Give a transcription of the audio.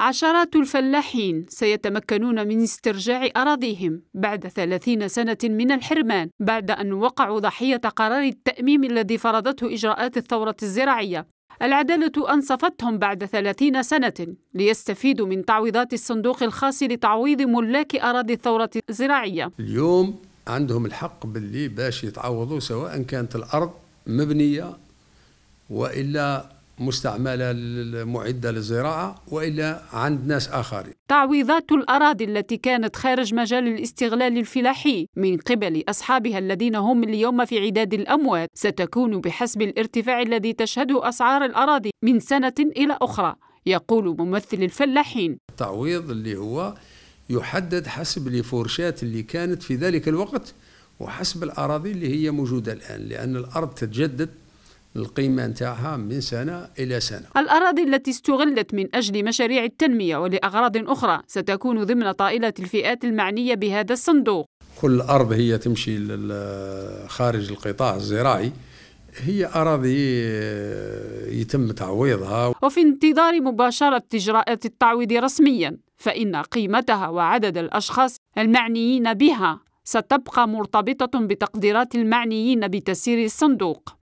عشرات الفلاحين سيتمكنون من استرجاع أراضيهم بعد 30 سنة من الحرمان بعد أن وقعوا ضحية قرار التأميم الذي فرضته إجراءات الثورة الزراعية العدالة أنصفتهم بعد 30 سنة ليستفيدوا من تعويضات الصندوق الخاص لتعويض ملاك أراضي الثورة الزراعية اليوم عندهم الحق باللي باش يتعوضوا سواء كانت الأرض مبنية وإلا مستعملة معدة للزراعة وإلا عند ناس آخرين تعويضات الأراضي التي كانت خارج مجال الاستغلال الفلاحي من قبل أصحابها الذين هم اليوم في عداد الأموات ستكون بحسب الارتفاع الذي تشهده أسعار الأراضي من سنة إلى أخرى يقول ممثل الفلاحين التعويض اللي هو يحدد حسب الفورشات اللي كانت في ذلك الوقت وحسب الأراضي اللي هي موجودة الآن لأن الأرض تتجدد القيمة نتاعها من سنة إلى سنة الأراضي التي استغلت من أجل مشاريع التنمية ولأغراض أخرى ستكون ضمن طائلة الفئات المعنية بهذا الصندوق كل أرض هي تمشي خارج القطاع الزراعي هي أراضي آه، يتم تعويضها وفي انتظار مباشرة إجراءات التعويض رسميا فإن قيمتها وعدد الأشخاص المعنيين بها ستبقى مرتبطة بتقديرات المعنيين بتسيير الصندوق